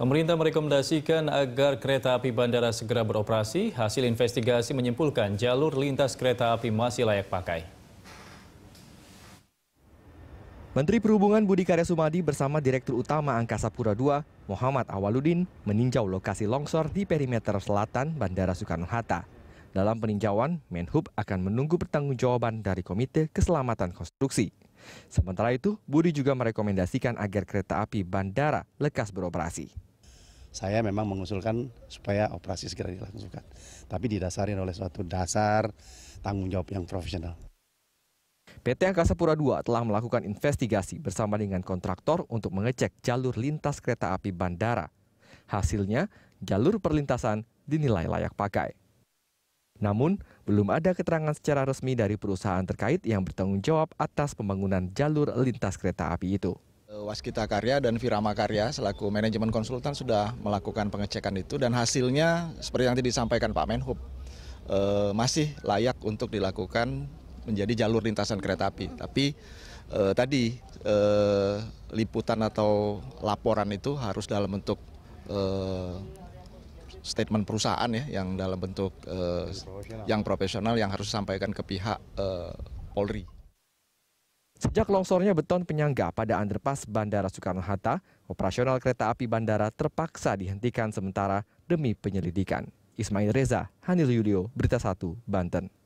Pemerintah merekomendasikan agar kereta api bandara segera beroperasi. Hasil investigasi menyimpulkan jalur lintas kereta api masih layak pakai. Menteri Perhubungan Budi Karya Sumadi bersama Direktur Utama Angkasa Pura II, Muhammad Awaludin, meninjau lokasi longsor di perimeter selatan Bandara Soekarno-Hatta. Dalam peninjauan, Menhub akan menunggu pertanggungjawaban dari Komite Keselamatan Konstruksi. Sementara itu, Budi juga merekomendasikan agar kereta api bandara lekas beroperasi saya memang mengusulkan supaya operasi segera dilangsungkan. Tapi didasari oleh suatu dasar tanggung jawab yang profesional. PT Angkasa Pura II telah melakukan investigasi bersama dengan kontraktor untuk mengecek jalur lintas kereta api bandara. Hasilnya, jalur perlintasan dinilai layak pakai. Namun, belum ada keterangan secara resmi dari perusahaan terkait yang bertanggung jawab atas pembangunan jalur lintas kereta api itu. Waskita Karya dan Virama Karya selaku manajemen konsultan sudah melakukan pengecekan itu dan hasilnya seperti yang tadi disampaikan Pak Menhub eh, masih layak untuk dilakukan menjadi jalur lintasan kereta api. Tapi eh, tadi eh, liputan atau laporan itu harus dalam bentuk eh, statement perusahaan ya yang dalam bentuk eh, yang profesional yang harus disampaikan ke pihak eh, Polri. Sejak longsornya beton penyangga pada underpass Bandara Soekarno-Hatta, operasional kereta api bandara terpaksa dihentikan sementara demi penyelidikan. Ismail Reza, Hanil Yulio, Berita 1, Banten.